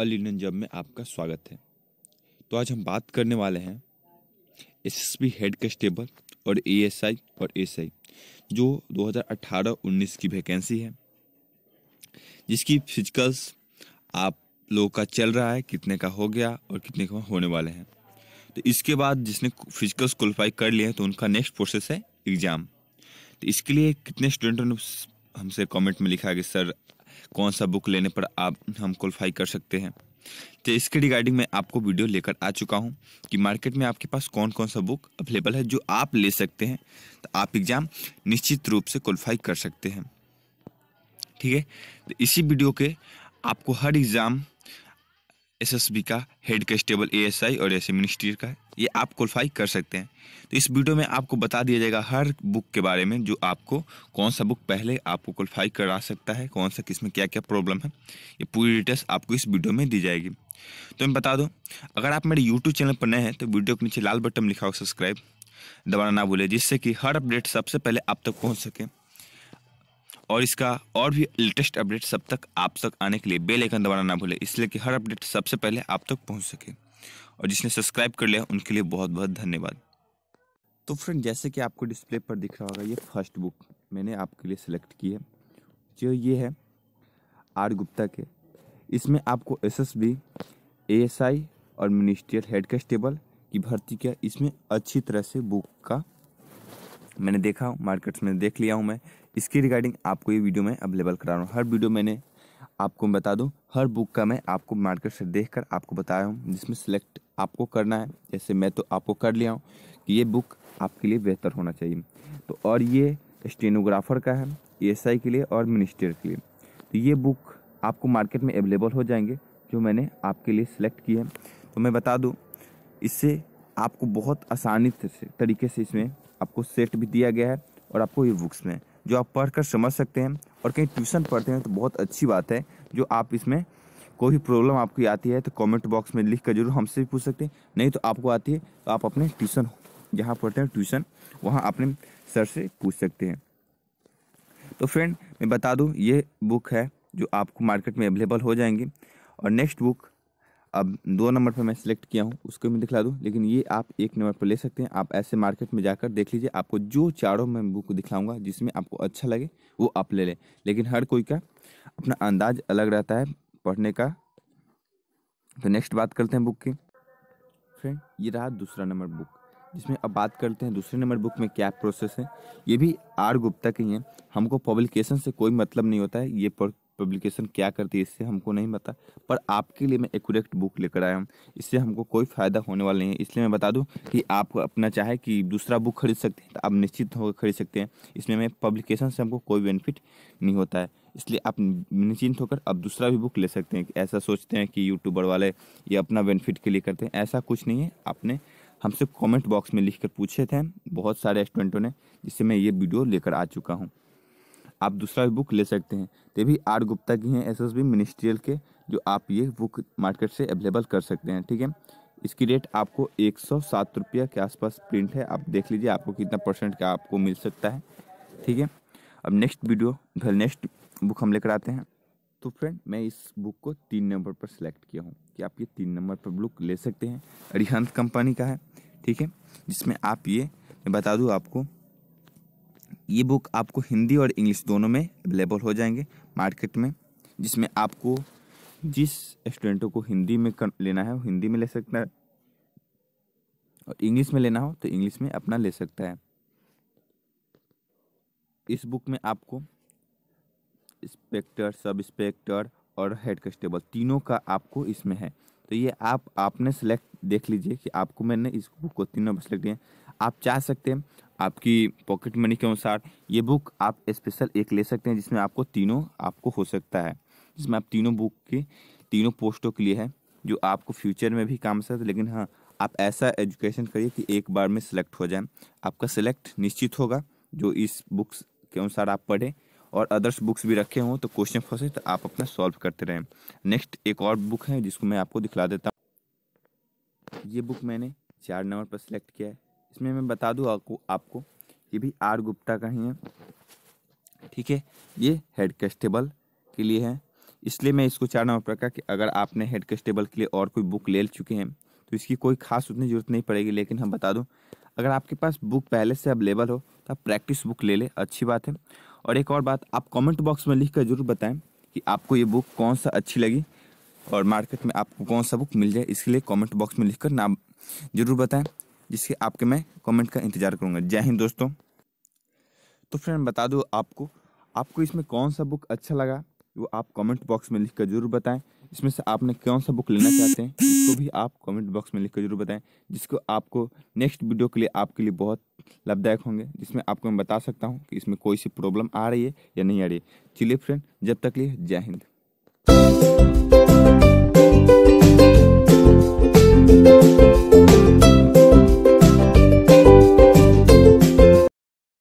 अलिनन जब में आपका स्वागत है तो आज हम बात करने वाले हैं एसएसबी हेड कांस्टेबल और एएसआई और आई जो 2018-19 की वैकेंसी है जिसकी फिजिकल्स आप लोगों का चल रहा है कितने का हो गया और कितने का होने वाले हैं तो इसके बाद जिसने फिजिकल्स क्वालिफाई कर लिए हैं तो उनका नेक्स्ट प्रोसेस है एग्ज़ाम तो इसके लिए कितने स्टूडेंटों ने हमसे कमेंट में लिखा है कि सर कौन सा बुक लेने पर आप हम क्वालिफाई कर सकते हैं तो इसके रिगार्डिंग मैं आपको वीडियो लेकर आ चुका हूँ कि मार्केट में आपके पास कौन कौन सा बुक अवेलेबल है जो आप ले सकते हैं तो आप एग्ज़ाम निश्चित रूप से क्वालिफाई कर सकते हैं ठीक है तो इसी वीडियो के आपको हर एग्ज़ाम एसएसबी का हेड कांस्टेबल एएसआई और एस मिनिस्ट्री का है ये आप क्वालिफाई कर सकते हैं तो इस वीडियो में आपको बता दिया जाएगा हर बुक के बारे में जो आपको कौन सा बुक पहले आपको क्वालिफाई करा सकता है कौन सा किस में क्या क्या प्रॉब्लम है ये पूरी डिटेल्स आपको इस वीडियो में दी जाएगी तो मैं बता दूँ अगर आप मेरे यूट्यूब चैनल पर नए हैं तो वीडियो के नीचे लाल बटन लिखा हो सब्सक्राइब दबाना ना भूलें जिससे कि हर अपडेट सबसे पहले आप तक पहुँच सके और इसका और भी लेटेस्ट अपडेट सब तक आप तक आने के लिए बेल आइकन दबाना ना भूलें इसलिए कि हर अपडेट सबसे पहले आप तक पहुंच सके और जिसने सब्सक्राइब कर लिया उनके लिए बहुत बहुत धन्यवाद तो फ्रेंड जैसे कि आपको डिस्प्ले पर दिख रहा होगा ये फर्स्ट बुक मैंने आपके लिए सेलेक्ट की है जो ये है आर गुप्ता के इसमें आपको S S B S I और मिनिस्ट्रियल हेड कांस्टेबल की भर्ती किया इसमें अच्छी तरह से बुक का मैंने देखा मार्केट्स में देख लिया हूँ मैं इसके रिगार्डिंग आपको ये वीडियो मैं अवेलेबल करा रहा हूँ हर वीडियो मैंने आपको बता दूँ हर बुक का मैं आपको मार्केट से देख कर आपको बताया हूँ जिसमें सेलेक्ट आपको करना है जैसे मैं तो आपको कर लिया हूँ कि ये बुक आपके लिए बेहतर होना चाहिए तो और ये स्टेनोग्राफर का है एएसआई e के लिए और मिनिस्टर के लिए तो ये बुक आपको मार्केट में अवेलेबल हो जाएंगे जो मैंने आपके लिए सिलेक्ट किए हैं तो मैं बता दूँ इससे आपको बहुत आसानी से तरीके से इसमें आपको सेट भी दिया गया है और आपको ये बुक्स में जो आप पढ़ कर समझ सकते हैं और कहीं ट्यूशन पढ़ते हैं तो बहुत अच्छी बात है जो आप इसमें कोई भी प्रॉब्लम आपकी आती है तो कमेंट बॉक्स में लिख कर जरूर हमसे भी पूछ सकते हैं नहीं तो आपको आती है तो आप अपने ट्यूशन जहाँ पढ़ते हैं ट्यूशन वहाँ अपने सर से पूछ सकते हैं तो फ्रेंड मैं बता दूँ ये बुक है जो आपको मार्केट में अवेलेबल हो जाएंगी और नेक्स्ट बुक अब दो नंबर पर मैं सिलेक्ट किया हूँ उसको मैं दिखला दूँ लेकिन ये आप एक नंबर पर ले सकते हैं आप ऐसे मार्केट में जाकर देख लीजिए आपको जो चारों मैं बुक दिखलाऊँगा जिसमें आपको अच्छा लगे वो आप ले लें लेकिन हर कोई का अपना अंदाज अलग रहता है पढ़ने का तो नेक्स्ट बात करते हैं बुक की फ्रेंड ये रहा दूसरा नंबर बुक जिसमें अब बात करते हैं दूसरे नंबर बुक में क्या प्रोसेस है ये भी आर गुप्ता की है हमको पब्लिकेशन से कोई मतलब नहीं होता है ये पब्लिकेशन क्या करती है इससे हमको नहीं पता पर आपके लिए मैं एक्यूरेट बुक लेकर आया हूँ इससे हमको कोई फ़ायदा होने वाला नहीं है इसलिए मैं बता दूँ कि आप अपना चाहे कि दूसरा बुक खरीद सकते हैं तो आप निश्चित होकर खरीद सकते हैं इसमें मैं पब्लिकेशन से हमको कोई बेनिफिट नहीं होता है इसलिए आप निश्चिंत होकर आप दूसरा भी बुक ले सकते हैं ऐसा सोचते हैं कि यूट्यूबर वाले ये अपना बेनिफिट के लिए करते हैं ऐसा कुछ नहीं है आपने हमसे कमेंट बॉक्स में लिखकर पूछे थे बहुत सारे स्टूडेंटों ने जिससे मैं ये वीडियो लेकर आ चुका हूँ आप दूसरा बुक ले सकते हैं ये भी आर गुप्ता की हैं एस एस बी मिनिस्ट्रियल के जो आप ये बुक मार्केट से अवेलेबल कर सकते हैं ठीक है इसकी रेट आपको एक सौ सात रुपये के आसपास प्रिंट है आप देख लीजिए आपको कितना परसेंट का आपको मिल सकता है ठीक है अब नेक्स्ट वीडियो नेक्स्ट बुक हम लेकर आते हैं तो फ्रेंड मैं इस बुक को तीन नंबर पर सिलेक्ट किया हूँ कि आप ये तीन नंबर पर बुक ले सकते हैं रिहंत कंपनी का है ठीक है जिसमें आप ये मैं बता दूँ आपको ये बुक आपको हिंदी और इंग्लिश दोनों में अवेलेबल हो जाएंगे मार्केट में जिसमें आपको जिस स्टूडेंटों को हिंदी में कर, लेना है वो हिंदी में ले सकता है और इंग्लिश में लेना हो तो इंग्लिश में अपना ले सकता है इस बुक में आपको इंस्पेक्टर सब इंस्पेक्टर और हेड कंस्टेबल तीनों का आपको इसमें है तो ये आप आपने सेलेक्ट देख लीजिए कि आपको मैंने इस बुक को तीनों में सेलेक्ट किया आप चाह सकते हैं आपकी पॉकेट मनी के अनुसार ये बुक आप स्पेशल एक ले सकते हैं जिसमें आपको तीनों आपको हो सकता है जिसमें आप तीनों बुक के तीनों पोस्टों के लिए है जो आपको फ्यूचर में भी काम सकते लेकिन हाँ आप ऐसा एजुकेशन करिए कि एक बार में सिलेक्ट हो जाए आपका सिलेक्ट निश्चित होगा जो इस बुक्स के अनुसार आप पढ़ें और अदर्स बुक्स भी रखे हों तो क्वेश्चन फंसे तो आप अपना सॉल्व करते रहें नेक्स्ट एक और बुक है जिसको मैं आपको दिखला देता हूँ ये बुक मैंने चार नंबर पर सेलेक्ट किया है इसमें मैं बता दूँ आपको आपको ये भी आर गुप्ता का ही है ठीक है ये हेड कंस्टेबल के लिए है इसलिए मैं इसको चार नंबर पर रखा कि अगर आपने हेड कंस्टेबल के लिए और कोई बुक ले चुके हैं तो इसकी कोई खास उतनी ज़रूरत नहीं पड़ेगी लेकिन हम बता दूँ अगर आपके पास बुक पहले से अवेलेबल हो तो आप प्रैक्टिस बुक ले लें अच्छी बात है और एक और बात आप कमेंट बॉक्स में लिख कर जरूर बताएं कि आपको ये बुक कौन सा अच्छी लगी और मार्केट में आपको कौन सा बुक मिल जाए इसके लिए कमेंट बॉक्स में लिखकर नाम जरूर बताएं जिसके आपके मैं कमेंट का इंतज़ार करूँगा जय हिंद दोस्तों तो फ्रेंड बता दो आपको आपको इसमें कौन सा बुक अच्छा लगा वो आप कमेंट बॉक्स में लिख कर जरूर बताएं इसमें से आपने कौन सा बुक लेना चाहते हैं इसको भी आप कमेंट बॉक्स में लिख कर जरूर बताएं जिसको आपको नेक्स्ट वीडियो के लिए आपके लिए बहुत लाभदायक होंगे जिसमें आपको मैं बता सकता हूँ कि इसमें कोई सी प्रॉब्लम आ रही है या नहीं आ रही है चलिए फ्रेंड जब तक लिए जय हिंद